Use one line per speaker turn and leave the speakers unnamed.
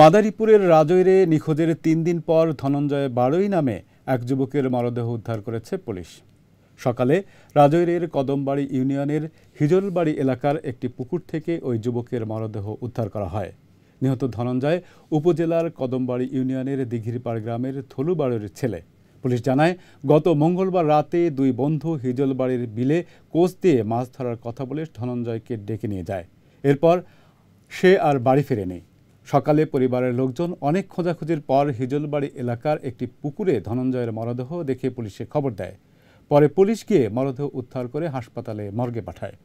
মাদারীপুরের রাজৈরে নিখোঁজের তিন দিন পর ধনঞ্জয় বারোই নামে এক যুবকের মরদেহ উদ্ধার করেছে পুলিশ সকালে রাজৈরের কদমবাড়ি ইউনিয়নের হিজলবাড়ি এলাকার একটি পুকুর থেকে ওই যুবকের মরদেহ উদ্ধার করা হয় নিহত ধনঞ্জয় উপজেলার কদমবাড়ি ইউনিয়নের দিঘিরপাড় গ্রামের থলুবাড়ির ছেলে পুলিশ জানায় গত মঙ্গলবার রাতে দুই বন্ধু হিজলবাড়ির বিলে কোচ দিয়ে মাছ ধরার কথা বলে ধনঞ্জয়কে ডেকে নিয়ে যায় এরপর সে আর বাড়ি ফেরেনি সকালে পরিবারের লোকজন অনেক খোঁজাখুঁজির পর হিজলবাড়ি এলাকার একটি পুকুরে ধনঞ্জয়ের মরদেহ দেখে পুলিশে খবর দেয় পরে পুলিশ গিয়ে মরদেহ উদ্ধার করে হাসপাতালে মর্গে পাঠায়